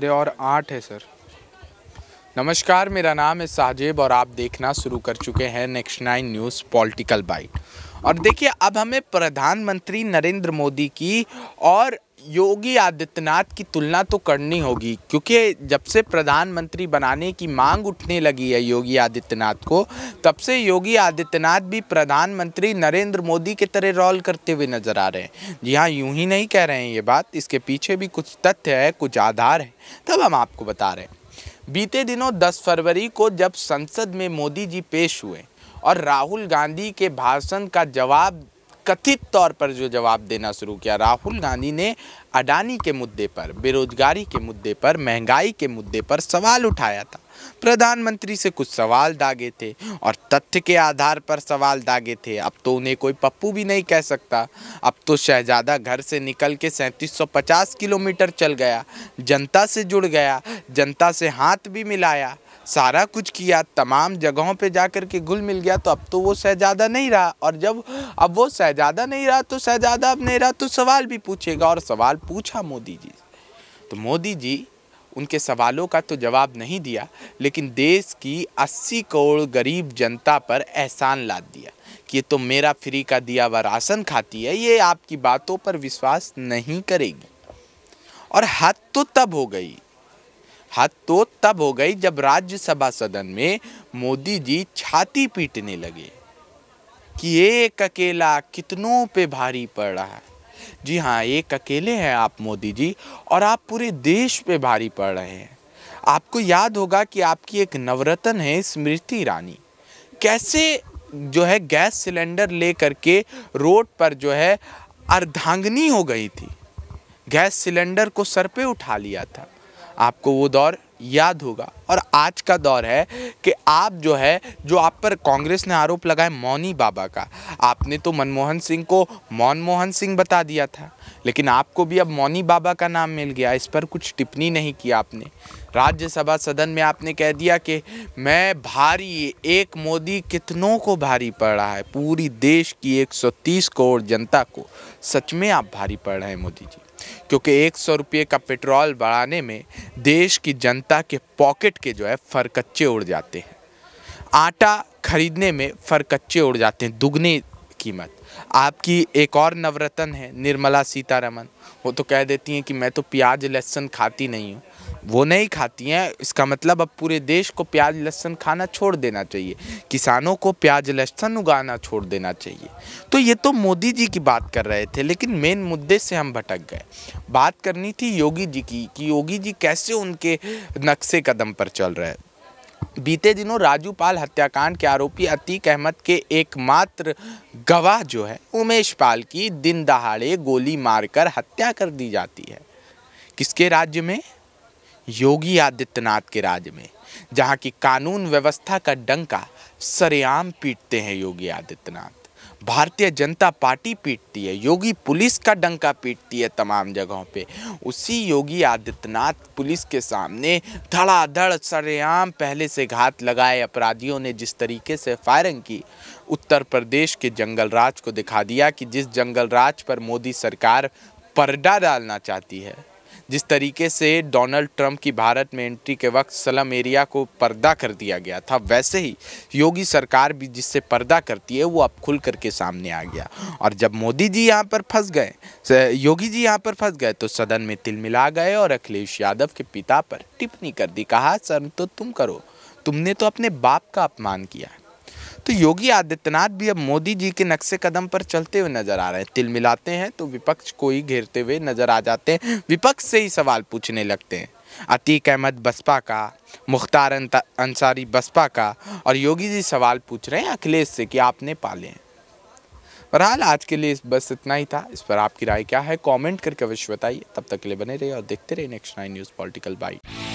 मेरे और आठ है सर नमस्कार मेरा नाम है साजिब और आप देखना शुरू कर चुके हैं next nine news political bite और देखिए अब हमें प्रधानमंत्री नरेंद्र मोदी की और योगी आदित्यनाथ की तुलना तो करनी होगी क्योंकि जब से प्रधानमंत्री बनाने की मांग उठने लगी है योगी आदित्यनाथ को तब से योगी आदित्यनाथ भी प्रधानमंत्री नरेंद्र मोदी के तरह रोल करते हुए नज़र आ रहे हैं जी हाँ यूँ ही नहीं कह रहे हैं ये बात इसके पीछे भी कुछ तथ्य है कुछ आधार है तब हम आपको बता रहे हैं बीते दिनों 10 फरवरी को जब संसद में मोदी जी पेश हुए और राहुल गांधी के भाषण का जवाब कथित तौर पर जो जवाब देना शुरू किया राहुल गांधी ने अडानी के मुद्दे पर बेरोजगारी के मुद्दे पर महंगाई के मुद्दे पर सवाल उठाया था प्रधानमंत्री से कुछ सवाल दागे थे और तथ्य के आधार पर सवाल दागे थे अब तो उन्हें कोई पप्पू भी नहीं कह सकता अब तो शहजादा घर से निकल के 3750 किलोमीटर चल गया जनता से जुड़ गया जनता से हाथ भी मिलाया सारा कुछ किया तमाम जगहों पे जा कर के घुल मिल गया तो अब तो वो शहजादा नहीं रहा और जब अब वो शहजादा नहीं रहा तो शहजादा अब नहीं रहा तो सवाल भी पूछेगा और सवाल पूछा मोदी जी तो मोदी जी उनके सवालों का तो जवाब नहीं दिया लेकिन देश की अस्सी करोड़ गरीब जनता पर एहसान लाद दिया कि ये तो मेरा फ्री का दिया हुआ राशन खाती है ये आपकी बातों पर विश्वास नहीं करेगी और हद तो तब हो गई हद तो तब हो गई जब राज्यसभा सदन में मोदी जी छाती पीटने लगे कि एक अकेला कितनों पे भारी पड़ रहा है जी हाँ एक अकेले हैं आप मोदी जी और आप पूरे देश पे भारी पड़ रहे हैं आपको याद होगा कि आपकी एक नवरत्न है स्मृति ईरानी कैसे जो है गैस सिलेंडर ले करके रोड पर जो है अर्धांगनी हो गई थी गैस सिलेंडर को सर पे उठा लिया था आपको वो दौर याद होगा और आज का दौर है कि आप जो है जो आप पर कांग्रेस ने आरोप लगाए मौनी बाबा का आपने तो मनमोहन सिंह को मौनमोहन सिंह बता दिया था लेकिन आपको भी अब मौनी बाबा का नाम मिल गया इस पर कुछ टिप्पणी नहीं की आपने राज्यसभा सदन में आपने कह दिया कि मैं भारी एक मोदी कितनों को भारी पड़ रहा है पूरी देश की 130 करोड़ जनता को सच में आप भारी पड़ रहे हैं मोदी जी क्योंकि एक सौ रुपये का पेट्रोल बढ़ाने में देश की जनता के पॉकेट के जो है फरकच्चे उड़ जाते हैं आटा खरीदने में फरकच्चे उड़ जाते हैं दुगने कीमत आपकी एक और नवरत्न है निर्मला सीतारमन वो तो कह देती हैं कि मैं तो प्याज लहसुन खाती नहीं हूँ वो नहीं खाती हैं इसका मतलब अब पूरे देश को प्याज लहसुन खाना छोड़ देना चाहिए किसानों को प्याज लहसुन उगाना छोड़ देना चाहिए तो ये तो मोदी जी की बात कर रहे थे लेकिन मेन मुद्दे से हम भटक गए बात करनी थी योगी जी की कि योगी जी कैसे उनके नक्शे कदम पर चल रहे बीते दिनों राजू पाल हत्याकांड के आरोपी अतीक अहमद के एकमात्र गवाह जो है उमेश पाल की दिन दहाड़े गोली मारकर हत्या कर दी जाती है किसके राज्य में योगी आदित्यनाथ के राज्य में जहाँ की कानून व्यवस्था का डंका सरेआम पीटते हैं योगी आदित्यनाथ भारतीय जनता पार्टी पीटती है योगी पुलिस का डंका पीटती है तमाम जगहों पे उसी योगी आदित्यनाथ पुलिस के सामने धड़ाधड़ सरेआम पहले से घात लगाए अपराधियों ने जिस तरीके से फायरिंग की उत्तर प्रदेश के जंगल राज को दिखा दिया कि जिस जंगल राज पर मोदी सरकार पर्दा डालना चाहती है जिस तरीके से डोनाल्ड ट्रंप की भारत में एंट्री के वक्त सलम एरिया को पर्दा कर दिया गया था वैसे ही योगी सरकार भी जिससे पर्दा करती है वो अब खुल करके सामने आ गया और जब मोदी जी यहाँ पर फंस गए योगी जी यहाँ पर फंस गए तो सदन में तिल मिला गए और अखिलेश यादव के पिता पर टिप्पणी कर दी कहा सर तो तुम करो तुमने तो अपने बाप का अपमान किया तो योगी आदित्यनाथ भी अब मोदी जी के नक्शे कदम पर चलते हुए नजर आ रहे हैं तिल मिलाते हैं तो विपक्ष को ही घेरते हुए नजर आ जाते हैं विपक्ष से ही सवाल पूछने लगते हैं अतीक अहमद बसपा का मुख्तार अंसारी बसपा का और योगी जी सवाल पूछ रहे हैं अखिलेश से कि आपने पाले हैं बहरहाल आज के लिए बस इतना ही था इस पर आपकी राय क्या है कमेंट करके अवश्य बताइए तब तक के लिए बने रहिए और देखते रहिए next nine news political bite